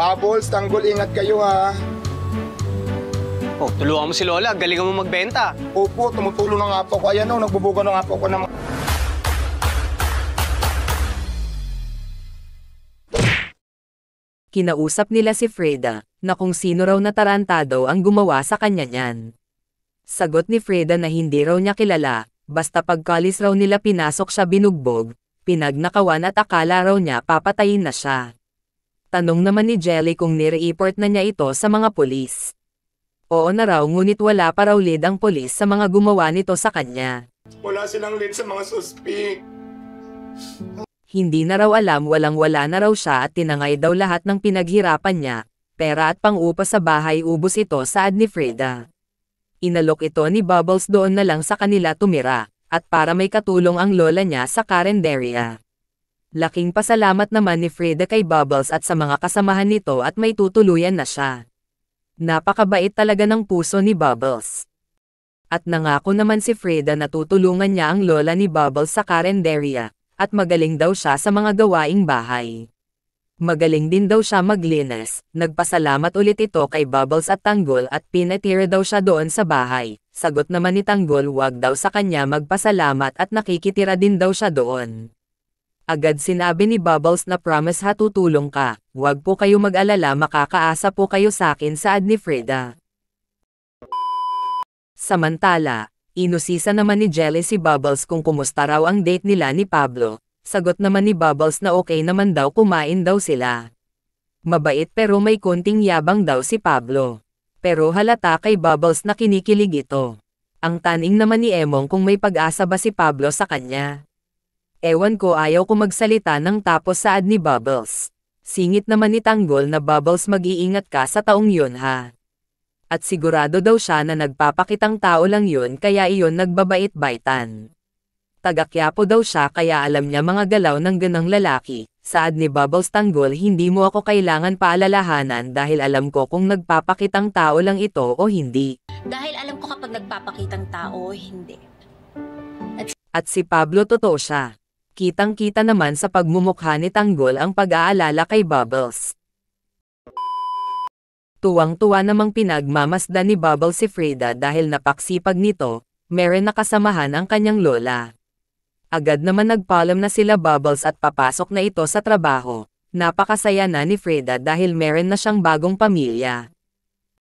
Bubbles, tanggol, ingat kayo ha. Oh, tulungan mo si Lola. Galingan mo magbenta. Opo, tumutulong na nga po ko. Ayan o, oh, nagbubuga na nga po ko na Kinausap nila si Freda na kung sino raw na tarantado ang gumawa sa kanya niyan. Sagot ni Freda na hindi raw niya kilala, basta pagkalis raw nila pinasok siya binugbog, pinagnakawan at akala raw niya papatayin na siya. Tanong naman ni Jelly kung nireport na niya ito sa mga pulis. Oo na raw ngunit wala pa raw lead ang pulis sa mga gumawa nito sa kanya. Wala silang lead sa mga suspect. Hindi na raw alam walang wala na raw siya at tinangay daw lahat ng pinaghirapan niya. Pera at pang-upa sa bahay ubos ito sa ad ni Freda. Inalok ito ni Bubbles doon na lang sa kanila tumira, at para may katulong ang lola niya sa Karenderia. Laking pasalamat naman ni Frida kay Bubbles at sa mga kasamahan nito at may tutuluyan na siya. Napakabait talaga ng puso ni Bubbles. At nangako naman si Frida na tutulungan niya ang lola ni Bubbles sa karenderia, at magaling daw siya sa mga gawaing bahay. Magaling din daw siya maglinis, nagpasalamat ulit ito kay Bubbles at Tanggol at pinatira daw siya doon sa bahay. Sagot naman ni Tanggol wag daw sa kanya magpasalamat at nakikitira din daw siya doon. Agad sinabi ni Bubbles na promise hatutulong ka, huwag po kayo mag-alala makakaasa po kayo sa akin saad ni Freda. Samantala, inusisa naman ni Jelly si Bubbles kung kumusta raw ang date nila ni Pablo, sagot naman ni Bubbles na okay naman daw kumain daw sila. Mabait pero may konting yabang daw si Pablo. Pero halata kay Bubbles na kinikilig ito. Ang taning naman ni Emong kung may pag-asa ba si Pablo sa kanya. Ewan ko ayaw ko magsalita nang tapos saad ni Bubbles. Singit naman ni Tanggol na Bubbles mag-iingat ka sa taong yun ha. At sigurado daw siya na nagpapakitang tao lang yun kaya iyon nagbabait-baitan. Tagakyapo daw siya kaya alam niya mga galaw ng ganang lalaki. Saad ni Bubbles Tanggol hindi mo ako kailangan paalalahanan dahil alam ko kung nagpapakitang tao lang ito o hindi. Dahil alam ko kapag nagpapakitang tao, hindi. At si Pablo totoo siya kitang-kita naman sa pagmumukha ni Tanggol ang pag-aalala kay Bubbles. Tuwang-tuwa namang pinagmamasdan ni Bubbles si Freda dahil napaksipag nito, meron nakasamahan ang kanyang lola. Agad naman nagpaalam na sila Bubbles at papasok na ito sa trabaho. Napakasaya na ni Freda dahil meron na siyang bagong pamilya.